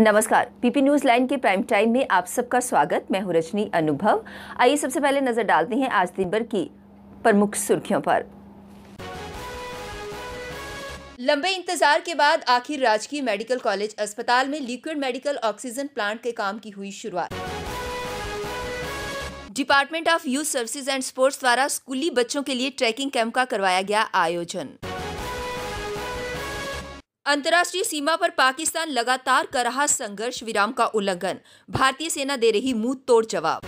नमस्कार PP news line के prime time में आप सबका स्वागत मैं हूं रजनी अनुभव आइए सबसे पहले नजर डालते हैं आज दिन भर की प्रमुख सुर्खियों पर लंबे इंतजार के बाद आखिर राजकीय मेडिकल कॉलेज अस्पताल में लिक्विड मेडिकल ऑक्सीजन प्लांट के काम की हुई शुरुआत department of youth services and sports द्वारा स्कूली बच्चों के लिए ट्रैकिंग कैंप का करवाया गया आयोजन अंतर्राष्ट्रीय सीमा पर पाकिस्तान लगातार कर रहा संघर्ष विराम का उल्लंघन भारतीय सेना दे रही मुंह तोड़ जवाब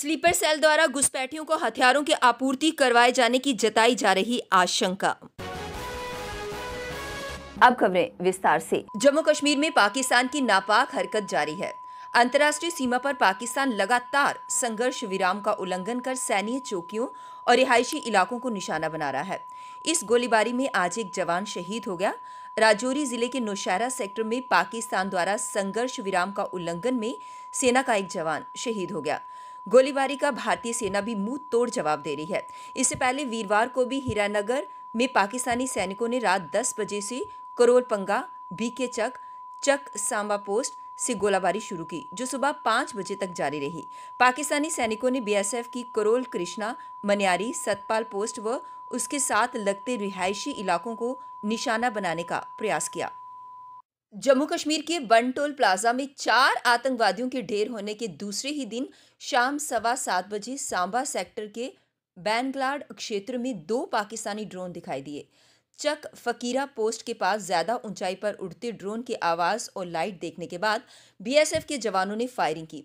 स्लीपर सेल द्वारा घुसपैठियों को हथियारों की आपूर्ति करवाए जाने की जताई जा रही आशंका अब खबरें विस्तार से जम्मू कश्मीर में पाकिस्तान की नापाक हरकत जारी है अंतर्राष्ट्रीय सीमा पर पाकिस्तान लगातार संघर्ष विराम का उल्लंघन कर सैन्य चौकियों और रिहायशी इलाकों को निशाना बना रहा है इस गोलीबारी में आज एक जवान शहीद हो गया राजौरी जिले के नौशहरा सेक्टर में पाकिस्तान द्वारा संघर्ष विराम का उल्लंघन में सेना का एक जवान शहीद हो गया गोलीबारी का भारतीय सेना भी मुंह तोड़ जवाब दे रही है इससे पहले वीरवार को भी हीरानगर में पाकिस्तानी सैनिकों ने रात 10 बजे से करोलपंगा बीके चक चक सांबा पोस्ट से गोलाबारी शुरू की जो सुबह पाँच बजे तक जारी रही पाकिस्तानी सैनिकों ने बीएसएफ की करोल कृष्णा मनियारी सतपाल पोस्ट व उसके साथ लगते रिहायशी इलाकों को निशाना बनाने का प्रयास किया जम्मू कश्मीर के बन टोल प्लाजा में चार आतंकवादियों के ढेर होने के दूसरे ही दिन शाम सवा सात बजे सांबा सेक्टर के बैनग्लाड क्षेत्र में दो पाकिस्तानी ड्रोन दिखाई दिए चक फकीरा पोस्ट के पास ज़्यादा ऊंचाई पर उड़ते ड्रोन की आवाज़ और लाइट देखने के बाद बीएसएफ के जवानों ने फायरिंग की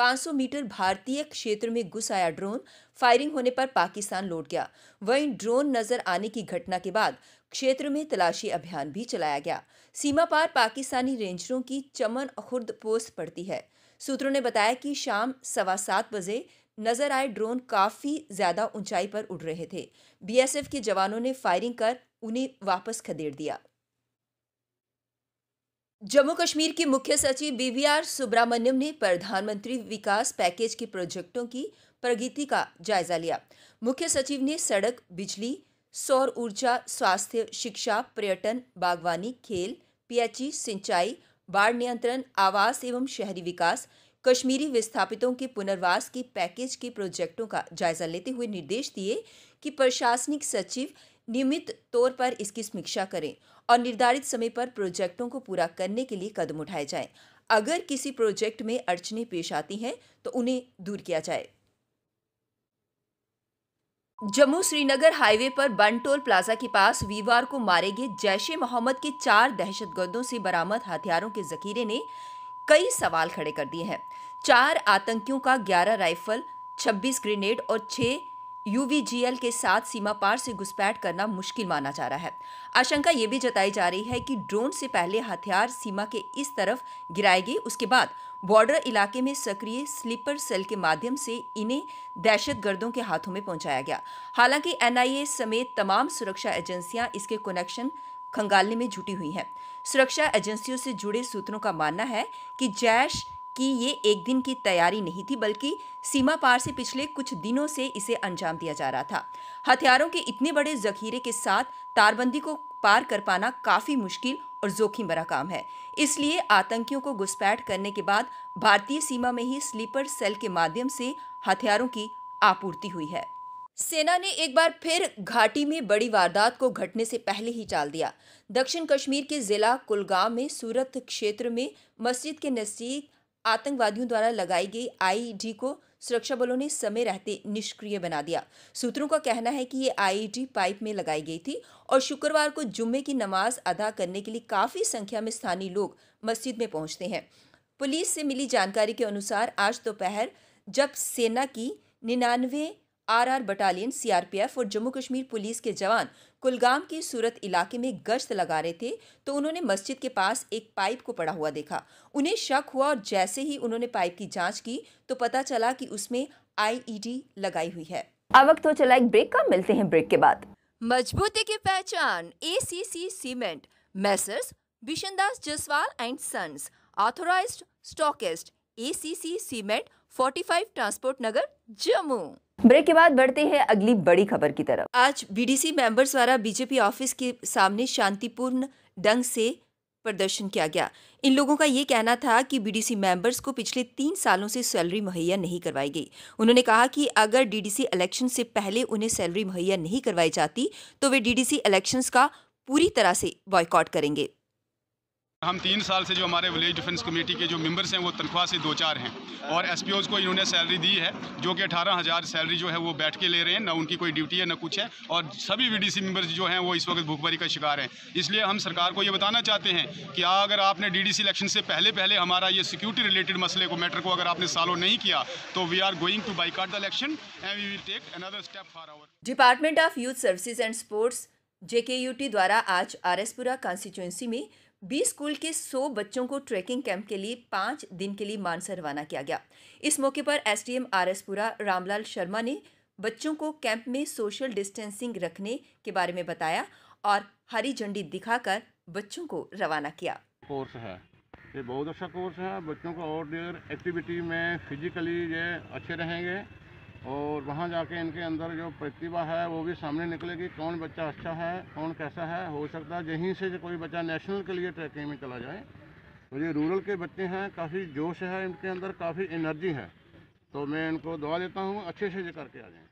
500 मीटर भारतीय क्षेत्र में घुस आया ड्रोन फायरिंग होने पर पाकिस्तान लौट गया वहीं ड्रोन नजर आने की घटना के बाद क्षेत्र में तलाशी अभियान भी चलाया गया सीमा पार पाकिस्तानी रेंजरों की चमन खुर्द पोस्ट पड़ती है सूत्रों ने बताया कि शाम सवा सात बजे नजर आए ड्रोन काफ़ी ज़्यादा ऊंचाई पर उड़ रहे थे बीएसएफ के जवानों ने फायरिंग कर उन्हें वापस खदेड़ दिया जम्मू कश्मीर के मुख्य सचिव बीवीआर सुब्रमण्यम ने प्रधानमंत्री विकास पैकेज के प्रोजेक्टों की प्रगति का जायजा लिया मुख्य सचिव ने सड़क बिजली सौर ऊर्जा स्वास्थ्य शिक्षा पर्यटन बागवानी खेल पीएचई सिंचाई बाढ़ नियंत्रण आवास एवं शहरी विकास कश्मीरी विस्थापितों के पुनर्वास के पैकेज के प्रोजेक्टों का जायजा लेते हुए निर्देश दिए कि प्रशासनिक सचिव नियमित तौर पर इसकी समीक्षा करें और निर्धारित समय पर प्रोजेक्टों को पूरा करने के लिए कदम उठाए जाएं। अगर किसी प्रोजेक्ट में अड़चने पेश आती हैं तो उन्हें दूर किया जाए जम्मू श्रीनगर हाईवे पर बनटोल प्लाजा के पास वीरवार को मारे गए जैश ए मोहम्मद के चार दहशतगर्दों से बरामद हथियारों के जखीरे ने कई सवाल खड़े कर दिए हैं चार आतंकियों का ग्यारह राइफल छब्बीस ग्रेनेड और छः यूवीजीएल के साथ सीमा पार से घुसपैठ करना मुश्किल माना जा रहा है आशंका ये भी जताई जा रही है कि ड्रोन से पहले हथियार सीमा के इस तरफ गिराए गए उसके बाद बॉर्डर इलाके में सक्रिय स्लीपर सेल के माध्यम से इन्हें दहशतगर्दों के हाथों में पहुंचाया गया हालांकि एनआईए समेत तमाम सुरक्षा एजेंसियां इसके कनेक्शन खंगालने में जुटी हुई हैं सुरक्षा एजेंसियों से जुड़े सूत्रों का मानना है कि जैश कि ये एक दिन की तैयारी नहीं थी बल्कि सीमा पार से पिछले कुछ दिनों से इसे अंजाम दिया जा रहा था हथियारों के इतने बड़े जखीरे के साथ तारबंदी को पार कर पाना काफ़ी मुश्किल और जोखिम भरा काम है इसलिए आतंकियों को घुसपैठ करने के बाद भारतीय सीमा में ही स्लीपर सेल के माध्यम से हथियारों की आपूर्ति हुई है सेना ने एक बार फिर घाटी में बड़ी वारदात को घटने से पहले ही टाल दिया दक्षिण कश्मीर के जिला कुलगाम में सूरत क्षेत्र में मस्जिद के नज़दीक आतंकवादियों द्वारा लगाई गई आईईडी को सुरक्षा बलों ने समय रहते निष्क्रिय बना दिया सूत्रों का कहना है कि ये आईईडी पाइप में लगाई गई थी और शुक्रवार को जुम्मे की नमाज अदा करने के लिए काफ़ी संख्या में स्थानीय लोग मस्जिद में पहुंचते हैं पुलिस से मिली जानकारी के अनुसार आज दोपहर तो जब सेना की निन्यानवे आरआर बटालियन सीआरपीएफ और जम्मू कश्मीर पुलिस के जवान कुलगाम के सूरत इलाके में गश्त लगा रहे थे तो उन्होंने मस्जिद के पास एक पाइप को पड़ा हुआ देखा उन्हें शक हुआ और जैसे ही उन्होंने पाइप की जांच की तो पता चला कि उसमें आईईडी लगाई हुई है अब वक्त हो चला एक ब्रेक का मिलते हैं ब्रेक के बाद मजबूती की पहचान C cement messrs Bishandas Jaswal and sons a stockist C cement five transport Nagar Jammu break के बाद बढ़ते हैं अगली बड़ी खबर की तरफ आज बीडीसी मेंबर्स द्वारा बीजेपी ऑफिस के सामने शांतिपूर्ण ढंग से प्रदर्शन किया गया इन लोगों का ये कहना था कि बीडीसी मेंबर्स को पिछले तीन सालों से सैलरी मुहैया नहीं करवाई गई उन्होंने कहा कि अगर डीडीसी इलेक्शन से पहले उन्हें सैलरी मुहैया नहीं करवाई जाती तो वे डीडीसी इलेक्शंस का पूरी तरह से बॉयकॉट करेंगे हम तीन साल से जो हमारे विलेज डिफेंस कमेटी के जो मेंबर्स हैं वो तनख्वाह से दो चार हैं और एस को इन्होंने सैलरी दी है जो कि अठारह हज़ार सैलरी जो है वो बैठ के ले रहे हैं ना उनकी कोई ड्यूटी है ना कुछ है और सभी वी मेंबर्स जो हैं वो इस वक्त भूखमरी का शिकार हैं इसलिए हम सरकार को ये बताना चाहते हैं कि अगर आपने डी इलेक्शन से पहले पहले हमारा ये सिक्योरिटी रिलेटेड मसले को मैटर को अगर आपने सालों नहीं किया तो we are going to by the election and we will take another step for our department of youth services and sports JK द्वारा आज आर एसपुरा कॉन्स्टिट्यूंसी में बी स्कूल के 100 बच्चों को ट्रैकिंग कैंप के लिए पाँच दिन के लिए मानसर रवाना किया गया इस मौके पर एस आरएसपुरा रामलाल शर्मा ने बच्चों को कैंप में सोशल डिस्टेंसिंग रखने के बारे में बताया और हरी झंडी दिखाकर बच्चों को रवाना किया कोर्स है ये बहुत अच्छा कोर्स है बच्चों को आउटडोर एक्टिविटी में फिजिकली ये अच्छे रहेंगे और वहाँ जाके इनके अंदर जो प्रतिभा है वो भी सामने निकलेगी कौन बच्चा अच्छा है कौन कैसा है हो सकता है यहीं से कोई बच्चा नेशनल के लिए ट्रैकिंग में चला जाए तो ये रूरल के बच्चे हैं काफ़ी जोश है इनके अंदर काफ़ी एनर्जी है तो मैं इनको दुआ देता हूँ अच्छे से ये करके आ जाए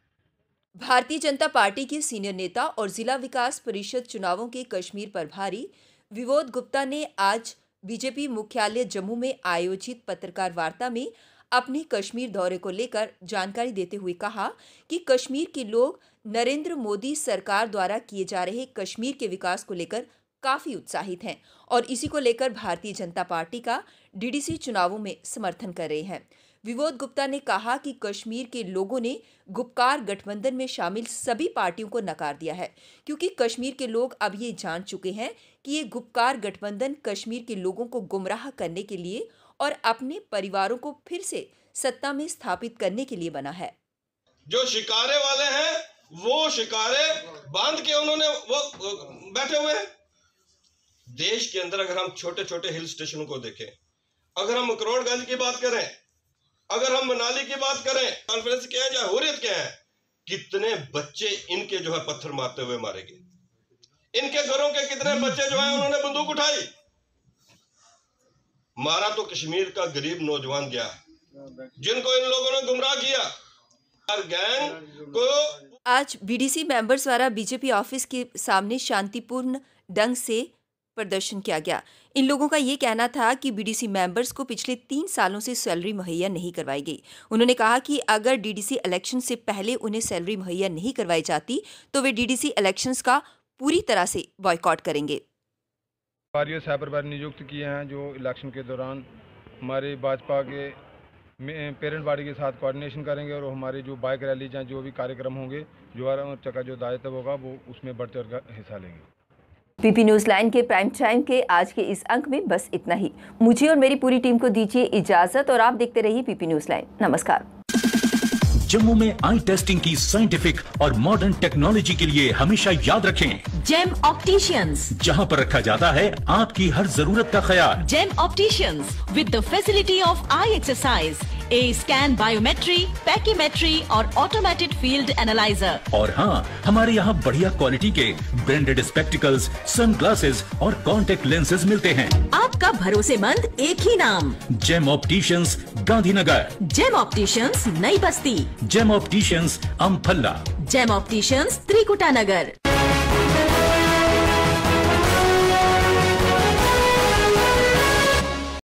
भारतीय जनता पार्टी के सीनियर नेता और जिला विकास परिषद चुनावों के कश्मीर प्रभारी विवोद गुप्ता ने आज बीजेपी मुख्यालय जम्मू में आयोजित पत्रकार वार्ता में अपने कश्मीर दौरे को लेकर जानकारी देते हुए कहा कि कश्मीर के लोग नरेंद्र मोदी सरकार द्वारा किए जा रहे कश्मीर के विकास को लेकर काफ़ी उत्साहित हैं और इसी को लेकर भारतीय जनता पार्टी का डीडीसी चुनावों में समर्थन कर रहे हैं विवोद गुप्ता ने कहा कि कश्मीर के लोगों ने गुप्कार गठबंधन में शामिल सभी पार्टियों को नकार दिया है क्योंकि कश्मीर के लोग अब ये जान चुके हैं कि ये गुप्कार गठबंधन कश्मीर के लोगों को गुमराह करने के लिए और अपने परिवारों को फिर से सत्ता में स्थापित करने के लिए बना है जो शिकारे वाले हैं वो शिकारे बांध के उन्होंने वो बैठे हुए हैं देश के अंदर अगर हम छोटे छोटे हिल स्टेशनों को देखें अगर हम करोड़गंज की बात करें अगर हम मनाली की बात करें कॉन्फ्रेंस क्या है या हुरियत क्या है कितने बच्चे इनके जो है पत्थर मारते हुए मारे गए इनके घरों के कितने बच्चे जो है उन्होंने बंदूक उठाई मारा तो कश्मीर का गरीब नौजवान गया जिनको इन लोगों ने गुमराह किया गैंग को आज बीडीसी मेंबर्स द्वारा बीजेपी ऑफिस के सामने शांतिपूर्ण ढंग से प्रदर्शन किया गया इन लोगों का ये कहना था कि बीडीसी मेंबर्स को पिछले तीन सालों से सैलरी मुहैया नहीं करवाई गई उन्होंने कहा कि अगर डीडीसी इलेक्शन से पहले उन्हें सैलरी मुहैया नहीं करवाई जाती तो वे डीडीसी इलेक्शंस का पूरी तरह से बॉयकॉट करेंगे पारियो साइबर बार नियुक्त किए हैं जो इलेक्शन के दौरान हमारे भाजपा के पेरेंट पार्टी के साथ कोऑर्डिनेशन करेंगे और हमारे जो बाइक रैली या जो भी कार्यक्रम होंगे जो चक्का जो दायित्व होगा वो उसमें बढ़ चढ़ हिस्सा लेंगे पीपी न्यूज लाइन के प्राइम टाइम के आज के इस अंक में बस इतना ही मुझे और मेरी पूरी टीम को दीजिए इजाजत और आप देखते रहिए पीपी न्यूज लाइन नमस्कार जम्मू में आई टेस्टिंग की साइंटिफिक और मॉडर्न टेक्नोलॉजी के लिए हमेशा याद रखें जेम ऑप्टिशियंस जहां पर रखा जाता है आपकी हर जरूरत का ख्याल Gem opticians with the facility of eye exercise A scan biometry pachymetry और ऑटोमेटेड फील्ड एनालाइजर और हाँ हमारे यहाँ बढ़िया क्वालिटी के ब्रांडेड स्पेक्टिकल्स सनग्लासेस और कॉन्टेक्ट लेंसेज मिलते हैं आपका भरोसेमंद एक ही नाम Gem opticians Gandhinagar Gem opticians Nai Basti Gem opticians Amphalla Gem opticians Trikuta नगर